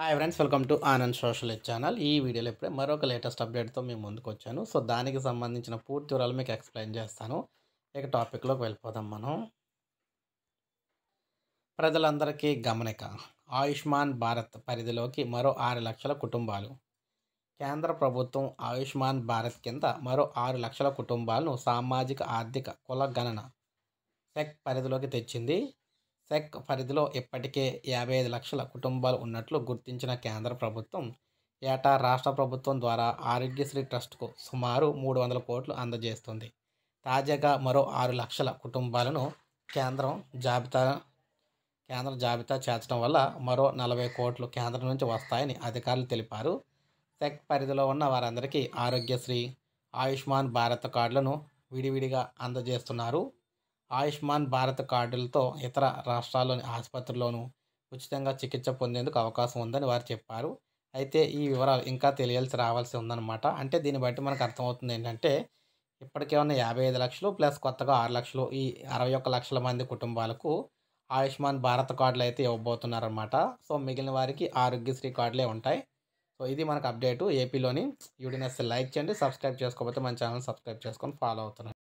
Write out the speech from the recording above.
hi friends welcome to Anand social channel ఈ వీడియోలో ఇప్పుడే మరొక లేటెస్ట్ అప్డేట్తో మేము ముందుకు వచ్చాను సో దానికి సంబంధించిన పూర్తి వివరాలు మీకు ఎక్స్ప్లెయిన్ చేస్తాను ఇక టాపిక్లోకి వెళ్ళిపోదాం మనం ప్రజలందరికీ గమనిక ఆయుష్మాన్ భారత్ పరిధిలోకి మరో ఆరు లక్షల కుటుంబాలు కేంద్ర ప్రభుత్వం ఆయుష్మాన్ భారత్ కింద మరో ఆరు లక్షల కుటుంబాలను సామాజిక ఆర్థిక కుల గణన సెక్ పరిధిలోకి తెచ్చింది సెక్ పరిధిలో ఇప్పటికే యాభై ఐదు లక్షల కుటుంబాలు ఉన్నట్లు గుర్తించిన కేంద్ర ప్రభుత్వం ఏటా రాష్ట్ర ప్రభుత్వం ద్వారా ఆరోగ్యశ్రీ ట్రస్ట్కు సుమారు మూడు వందల కోట్లు అందజేస్తుంది తాజాగా మరో ఆరు లక్షల కుటుంబాలను కేంద్రం జాబితా కేంద్ర జాబితా చేర్చడం వల్ల మరో నలభై కోట్లు కేంద్రం నుంచి వస్తాయని అధికారులు తెలిపారు సెక్ పరిధిలో ఉన్న వారందరికీ ఆరోగ్యశ్రీ ఆయుష్మాన్ భారత్ కార్డులను విడివిడిగా అందజేస్తున్నారు ఆయుష్మాన్ భారత్ కార్డులతో ఇతర రాష్ట్రాల్లోని ఆసుపత్రుల్లోనూ ఉచితంగా చికిత్స పొందేందుకు అవకాశం ఉందని వారు చెప్పారు అయితే ఈ వివరాలు ఇంకా తెలియాల్సి రావాల్సి ఉందన్నమాట అంటే దీన్ని బట్టి మనకు అర్థమవుతుంది ఏంటంటే ఇప్పటికే ఉన్న యాభై ఐదు లక్షలు ప్లస్ కొత్తగా ఆరు లక్షలు ఈ అరవై ఒక్క లక్షల మంది కుటుంబాలకు ఆయుష్మాన్ భారత్ కార్డులు అయితే ఇవ్వబోతున్నారనమాట సో మిగిలిన వారికి ఆరోగ్యశ్రీ కార్డులే ఉంటాయి సో ఇది మనకు అప్డేటు ఏపీలోని యూడినెస్ లైక్ చేయండి సబ్స్క్రైబ్ చేసుకోకపోతే మన ఛానల్ సబ్స్క్రైబ్ చేసుకొని ఫాలో అవుతున్నాను